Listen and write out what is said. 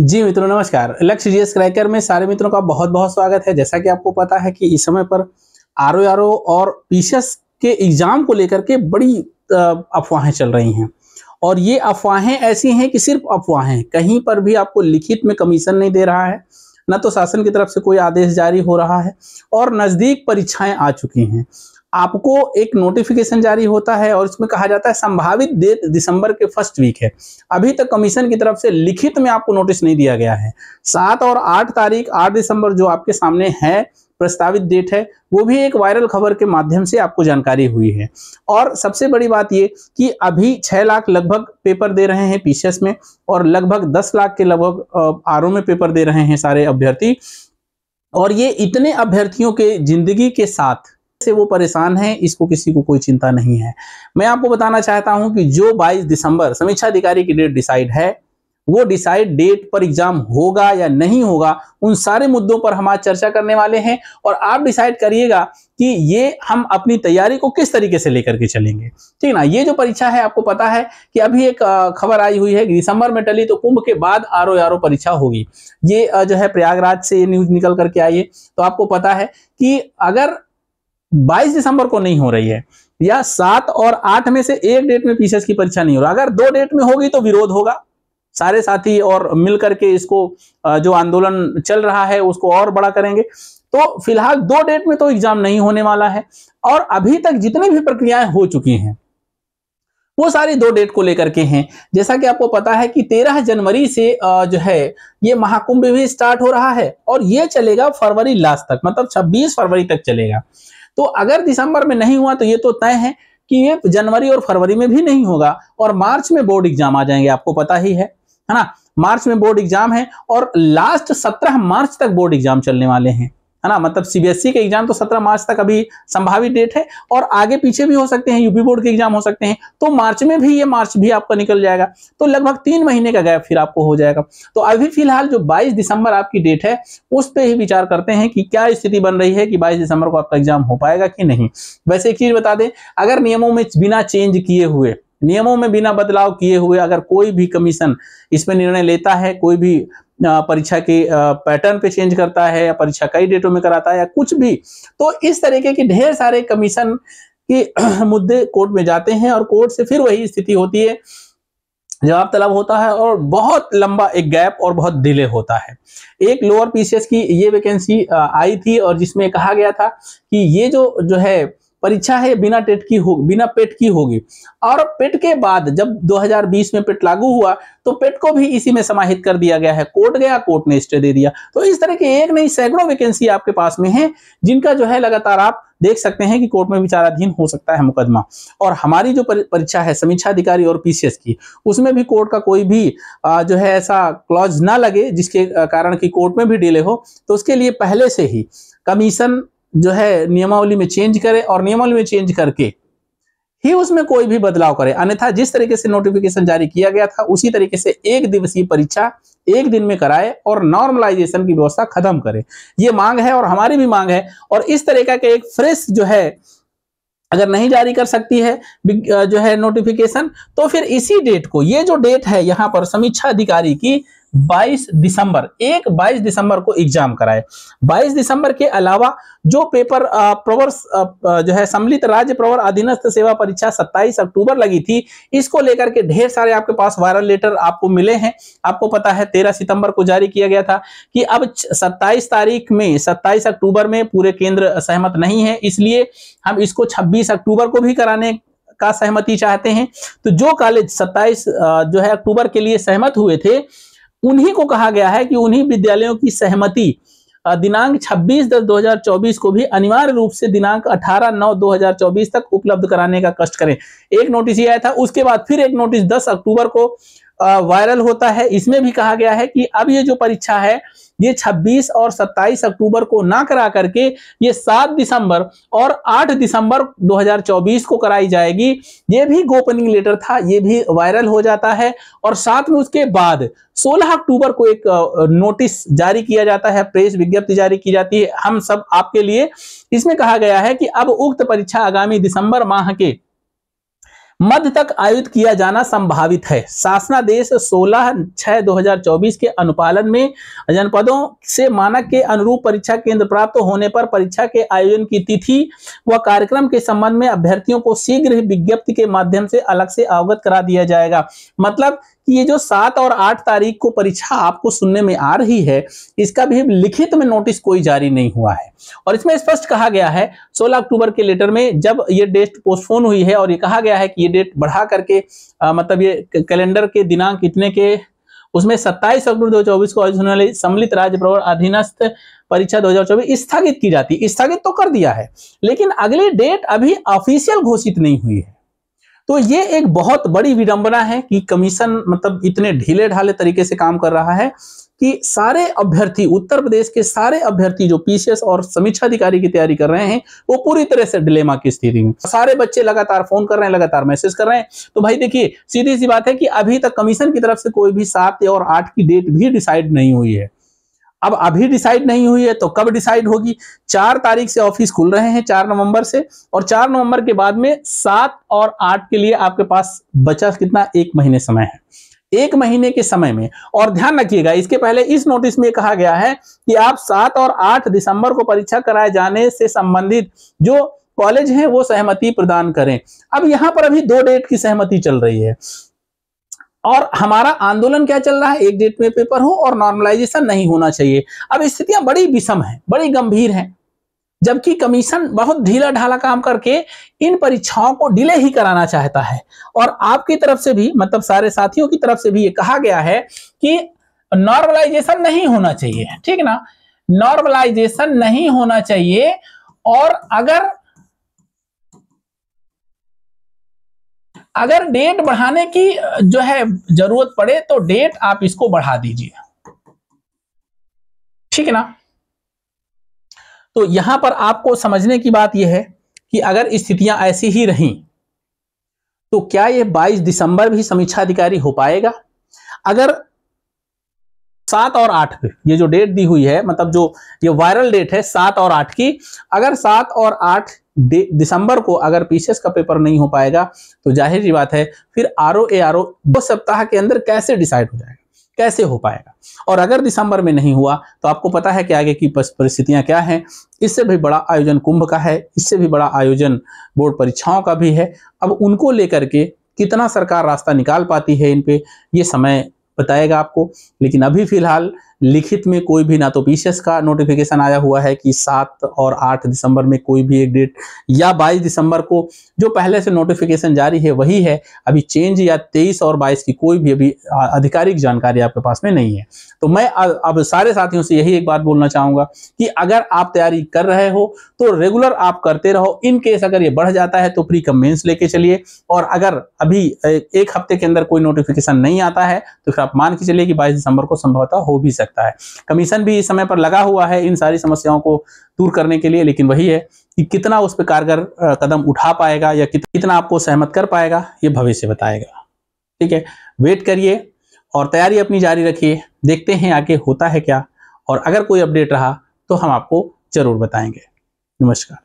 जी मित्रों नमस्कार लक्ष्य जीएस क्रैकर में सारे मित्रों का बहुत बहुत स्वागत है जैसा कि आपको पता है कि इस समय पर आर ओ और पीसीएस के एग्जाम को लेकर के बड़ी अफवाहें चल रही हैं और ये अफवाहें ऐसी हैं कि सिर्फ अफवाहें कहीं पर भी आपको लिखित में कमीशन नहीं दे रहा है न तो शासन की तरफ से कोई आदेश जारी हो रहा है और नज़दीक परीक्षाएं आ चुकी हैं आपको एक नोटिफिकेशन जारी होता है और इसमें कहा जाता है संभावित डेट दिसंबर के फर्स्ट वीक है अभी तक कमीशन की तरफ से लिखित में आपको नोटिस नहीं दिया गया है सात और आठ तारीख आठ दिसंबर जो आपके सामने है प्रस्तावित डेट है वो भी एक वायरल खबर के माध्यम से आपको जानकारी हुई है और सबसे बड़ी बात ये कि अभी छह लाख लगभग पेपर दे रहे हैं पीसीएस में और लगभग दस लाख के लगभग आर में पेपर दे रहे हैं सारे अभ्यर्थी और ये इतने अभ्यर्थियों के जिंदगी के साथ से वो परेशान है इसको किसी को कोई चिंता नहीं है मैं आपको बताना चाहता हूं कि जो 22 दिसंबर समीक्षा अधिकारी की डेट डिसाइड है वो डिसाइड डेट पर एग्जाम होगा या नहीं होगा उन सारे मुद्दों पर हम आज चर्चा करने वाले हैं और आप डिसाइड करिएगा कि ये हम अपनी तैयारी को किस तरीके से लेकर के चलेंगे ठीक ना ये जो परीक्षा है आपको पता है कि अभी एक खबर आई हुई है कि दिसंबर में टली तो कुंभ के बाद आर ओ आर ओ परीक्षा होगी ये जो है प्रयागराज से ये न्यूज निकल करके आई है तो आपको पता है कि अगर बाईस दिसंबर को नहीं हो रही है या सात और आठ में से एक डेट में पीसीएस की परीक्षा नहीं हो रहा अगर दो डेट में होगी तो विरोध होगा सारे साथी और मिलकर के इसको जो आंदोलन चल रहा है उसको और बड़ा करेंगे तो फिलहाल दो डेट में तो एग्जाम नहीं होने वाला है और अभी तक जितनी भी प्रक्रियाएं हो चुकी हैं वो सारी दो डेट को लेकर के हैं जैसा कि आपको पता है कि 13 जनवरी से जो है ये महाकुंभ भी स्टार्ट हो रहा है और ये चलेगा फरवरी लास्ट तक मतलब 26 फरवरी तक चलेगा तो अगर दिसंबर में नहीं हुआ तो ये तो तय है कि ये जनवरी और फरवरी में भी नहीं होगा और मार्च में बोर्ड एग्जाम आ जाएंगे आपको पता ही है है ना मार्च में बोर्ड एग्जाम है और लास्ट सत्रह मार्च तक बोर्ड एग्जाम चलने वाले हैं है ना मतलब सीबीएसई e के एग्जाम तो 17 मार्च तक अभी संभावित डेट है और आगे पीछे भी हो सकते हैं यूपी बोर्ड के एग्जाम हो सकते हैं तो मार्च में भी ये मार्च भी आपका निकल जाएगा तो लगभग तीन महीने का गैप फिर आपको हो जाएगा तो अभी फिलहाल जो बाईस दिसंबर आपकी डेट है उस पर ही विचार करते हैं कि क्या स्थिति बन रही है कि बाईस दिसंबर को आपका एग्जाम हो पाएगा कि नहीं वैसे एक चीज बता दें अगर नियमों में बिना चेंज किए हुए नियमों में बिना बदलाव किए हुए अगर कोई भी कमीशन इसमें निर्णय लेता है कोई भी परीक्षा के पैटर्न पे चेंज करता है या परीक्षा कई डेटों में कराता है या कुछ भी तो इस तरीके के ढेर सारे कमीशन के मुद्दे कोर्ट में जाते हैं और कोर्ट से फिर वही स्थिति होती है जवाब तलब होता है और बहुत लंबा एक गैप और बहुत डिले होता है एक लोअर पीसीएस की ये वैकेंसी आई थी और जिसमें कहा गया था कि ये जो जो है परीक्षा है बिना टेट की हो बिना पेट की होगी और पेट के बाद जब 2020 में पेट लागू हुआ तो पेट को भी इसी में समाहित कर दिया गया है कोर्ट गया कोर्ट ने स्टे दे दिया तो इस तरह के एक नई सैकड़ों वैकेंसी आपके पास में है जिनका जो है लगातार आप देख सकते हैं कि कोर्ट में विचाराधीन हो सकता है मुकदमा और हमारी जो परीक्षा है समीक्षा अधिकारी और पीसीएस की उसमें भी कोर्ट का कोई भी जो है ऐसा क्लॉज ना लगे जिसके कारण की कोर्ट में भी डिले हो तो उसके लिए पहले से ही कमीशन जो है नियमावली में चेंज करे और नियमावली में चेंज करके ही उसमें कोई भी बदलाव करे अन्यथा जिस तरीके से नोटिफिकेशन जारी किया गया था उसी तरीके से एक दिवसीय परीक्षा एक दिन में कराए और नॉर्मलाइजेशन की व्यवस्था खत्म करे ये मांग है और हमारी भी मांग है और इस तरीका के एक फ्रेश जो है अगर नहीं जारी कर सकती है जो है नोटिफिकेशन तो फिर इसी डेट को ये जो डेट है यहाँ पर समीक्षा अधिकारी की 22 दिसंबर एक 22 दिसंबर को एग्जाम कराए 22 दिसंबर के अलावा जो पेपर प्रवर जो है सम्मिलित राज्य प्रवर अधीनस्थ सेवा परीक्षा 27 अक्टूबर लगी थी इसको लेकर के ढेर सारे आपके पास वायरल लेटर आपको मिले हैं आपको पता है 13 सितंबर को जारी किया गया था कि अब 27 तारीख में 27 अक्टूबर में पूरे केंद्र सहमत नहीं है इसलिए हम इसको छब्बीस अक्टूबर को भी कराने का सहमति चाहते हैं तो जो कॉलेज सत्ताईस जो है अक्टूबर के लिए सहमत हुए थे उन्हीं को कहा गया है कि उन्हीं विद्यालयों की सहमति दिनांक 26 दस 2024 को भी अनिवार्य रूप से दिनांक 18 नौ 2024 तक उपलब्ध कराने का कष्ट करें एक नोटिस ये आया था उसके बाद फिर एक नोटिस 10 अक्टूबर को वायरल होता है इसमें भी कहा गया है कि अब ये जो परीक्षा है ये 26 और 27 अक्टूबर को ना करा करके ये 7 दिसंबर और 8 दिसंबर 2024 को कराई जाएगी ये भी गोपनिंग लेटर था ये भी वायरल हो जाता है और साथ में उसके बाद 16 अक्टूबर को एक नोटिस जारी किया जाता है प्रेस विज्ञप्ति जारी की जाती है हम सब आपके लिए इसमें कहा गया है कि अब उक्त परीक्षा आगामी दिसंबर माह के मध्य तक आयुध किया जाना संभावित है शासनादेश 16 छह 2024 के अनुपालन में जनपदों से मानक के अनुरूप परीक्षा केंद्र प्राप्त होने पर परीक्षा के आयोजन की तिथि व कार्यक्रम के संबंध में अभ्यर्थियों को शीघ्र ही विज्ञप्ति के माध्यम से अलग से अवगत करा दिया जाएगा मतलब कि ये जो सात और आठ तारीख को परीक्षा आपको सुनने में आ रही है इसका भी लिखित में नोटिस कोई जारी नहीं हुआ है और इसमें स्पष्ट कहा गया है 16 अक्टूबर के लेटर में जब ये डेट पोस्टपोन हुई है और ये कहा गया है कि ये डेट बढ़ा करके आ, मतलब ये कैलेंडर के दिनांक इतने के उसमें 27 अक्टूबर 2024 को आयोजित होने वाली सम्मिलित राज्य प्रवर अधीनस्थ परीक्षा 2024 स्थगित की जाती है स्थगित तो कर दिया है लेकिन अगली डेट अभी ऑफिशियल घोषित नहीं हुई है तो ये एक बहुत बड़ी विडंबना है कि कमीशन मतलब इतने ढीले ढाले तरीके से काम कर रहा है कि सारे अभ्यर्थी उत्तर प्रदेश के सारे अभ्यर्थी जो पीसीएस और समीक्षा अधिकारी की तैयारी कर रहे हैं वो पूरी तरह से डिलेमा की स्थिति में सारे बच्चे लगातार फोन कर रहे हैं लगातार मैसेज कर रहे हैं तो भाई देखिए सीधी सी बात है कि अभी तक कमीशन की तरफ से कोई भी सात और आठ की डेट भी डिसाइड नहीं हुई है अब अभी डिसाइड नहीं हुई है तो कब डिसाइड होगी चार तारीख से ऑफिस खुल रहे हैं चार नवंबर से और चार नवंबर के बाद में सात और आठ के लिए आपके पास बचा कितना एक महीने समय है एक महीने के समय में और ध्यान रखिएगा इसके पहले इस नोटिस में कहा गया है कि आप सात और आठ दिसंबर को परीक्षा कराए जाने से संबंधित जो कॉलेज है वो सहमति प्रदान करें अब यहां पर अभी दो डेट की सहमति चल रही है और हमारा आंदोलन क्या चल रहा है एक डेट में पेपर हो और नॉर्मलाइजेशन नहीं होना चाहिए अब स्थितियां बड़ी विषम है बड़ी गंभीर है जबकि कमीशन बहुत ढीला ढाला काम करके इन परीक्षाओं को डिले ही कराना चाहता है और आपकी तरफ से भी मतलब सारे साथियों की तरफ से भी ये कहा गया है कि नॉर्मलाइजेशन नहीं होना चाहिए ठीक ना नॉर्मलाइजेशन नहीं होना चाहिए और अगर अगर डेट बढ़ाने की जो है जरूरत पड़े तो डेट आप इसको बढ़ा दीजिए ठीक है ना तो यहां पर आपको समझने की बात यह है कि अगर स्थितियां ऐसी ही रहीं तो क्या यह 22 दिसंबर भी समीक्षा अधिकारी हो पाएगा अगर सात और आठ ये जो डेट दी हुई है मतलब जो ये वायरल डेट है सात और आठ की अगर सात और आठ दिसंबर को अगर पीसीएस का पेपर नहीं हो पाएगा तो जाहिर सी बात है फिर R O A R O दो सप्ताह के अंदर कैसे डिसाइड हो जाएगा कैसे हो पाएगा और अगर दिसंबर में नहीं हुआ तो आपको पता है कि आगे की परिस्थितियां क्या हैं इससे भी बड़ा आयोजन कुंभ का है इससे भी बड़ा आयोजन बोर्ड परीक्षाओं का भी है अब उनको लेकर के कितना सरकार रास्ता निकाल पाती है इन पे ये समय बताएगा आपको लेकिन अभी फिलहाल लिखित में कोई भी ना तो पी का नोटिफिकेशन आया हुआ है कि सात और आठ दिसंबर में कोई भी एक डेट या बाईस दिसंबर को जो पहले से नोटिफिकेशन जारी है वही है अभी चेंज या तेईस और बाईस की कोई भी अभी आधिकारिक जानकारी आपके पास में नहीं है तो मैं अब सारे साथियों से यही एक बात बोलना चाहूंगा कि अगर आप तैयारी कर रहे हो तो रेगुलर आप करते रहो इन केस अगर ये बढ़ जाता है तो प्री कमेंस लेके चलिए और अगर अभी एक हफ्ते के अंदर कोई नोटिफिकेशन नहीं आता है तो फिर आप मान के चलिए कि बाईस दिसंबर को संभवतः हो भी सकता सकता है कमीशन भी इस समय पर लगा हुआ है इन सारी समस्याओं को दूर करने के लिए लेकिन वही है कि कितना उस पर कारगर कदम उठा पाएगा या कितना आपको सहमत कर पाएगा ये भविष्य बताएगा ठीक है वेट करिए और तैयारी अपनी जारी रखिए देखते हैं आगे होता है क्या और अगर कोई अपडेट रहा तो हम आपको जरूर बताएंगे नमस्कार